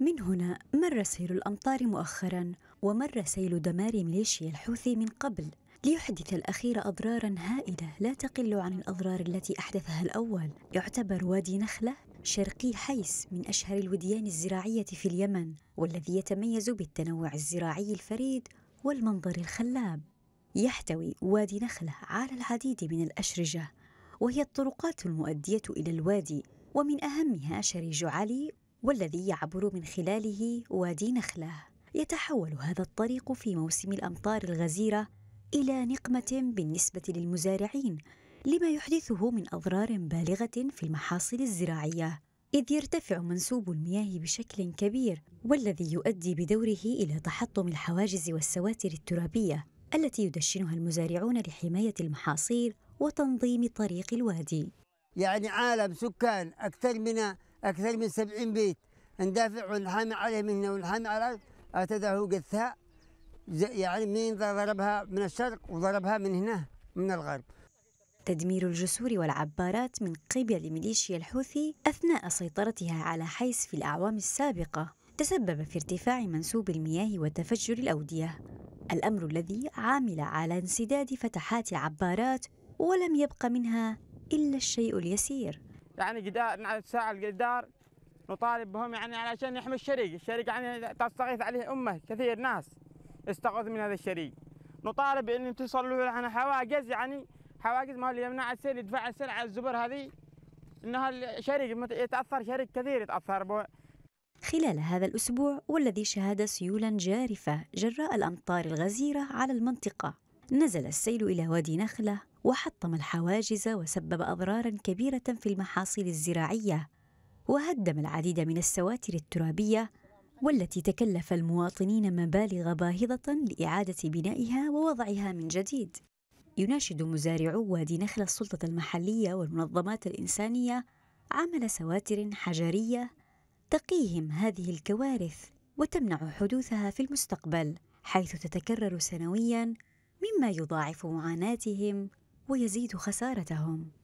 من هنا مر سيل الأمطار مؤخرا ومر سيل دمار ميليشيا الحوثي من قبل ليحدث الأخير أضرارا هائلة لا تقل عن الأضرار التي أحدثها الأول يعتبر وادي نخلة شرقي حيس من أشهر الوديان الزراعية في اليمن والذي يتميز بالتنوع الزراعي الفريد والمنظر الخلاب يحتوي وادي نخلة على العديد من الأشرجة وهي الطرقات المؤدية إلى الوادي ومن أهمها شريج علي والذي يعبر من خلاله وادي نخله يتحول هذا الطريق في موسم الامطار الغزيره الى نقمه بالنسبه للمزارعين لما يحدثه من اضرار بالغه في المحاصيل الزراعيه إذ يرتفع منسوب المياه بشكل كبير والذي يؤدي بدوره إلى تحطم الحواجز والسواتر الترابية التي يدشنها المزارعون لحماية المحاصيل وتنظيم طريق الوادي يعني عالم سكان أكثر من أكثر من سبعين بيت ندافع ونحامي عليه من هنا ونحامي على هو قثاء يعني من ضربها من الشرق وضربها من هنا من الغرب تدمير الجسور والعبارات من قبل ميليشيا الحوثي أثناء سيطرتها على حيس في الأعوام السابقة تسبب في ارتفاع منسوب المياه وتفجر الأودية الأمر الذي عامل على انسداد فتحات عبارات ولم يبق منها إلا الشيء اليسير يعني جدار ساعة الجدار نطالب بهم يعني علشان يحمي الشريك الشريك يعني تستغيث عليه أمه كثير ناس استغوث من هذا الشريك نطالب أن تصل له يعني حواجز يعني حواجز ما اللي يمنع السيل يدفع السيل على الزبر هذه انها الشريك يتاثر شريك كثير يتاثر به خلال هذا الأسبوع والذي شهد سيولا جارفة جراء الأمطار الغزيرة على المنطقة نزل السيل إلى وادي نخلة وحطم الحواجز وسبب أضرارا كبيرة في المحاصيل الزراعية وهدم العديد من السواتر الترابية والتي تكلف المواطنين مبالغ باهظة لإعادة بنائها ووضعها من جديد يناشد مزارعو وادي نخلة السلطة المحلية والمنظمات الإنسانية عمل سواتر حجرية تقيهم هذه الكوارث وتمنع حدوثها في المستقبل حيث تتكرر سنويا مما يضاعف معاناتهم ويزيد خسارتهم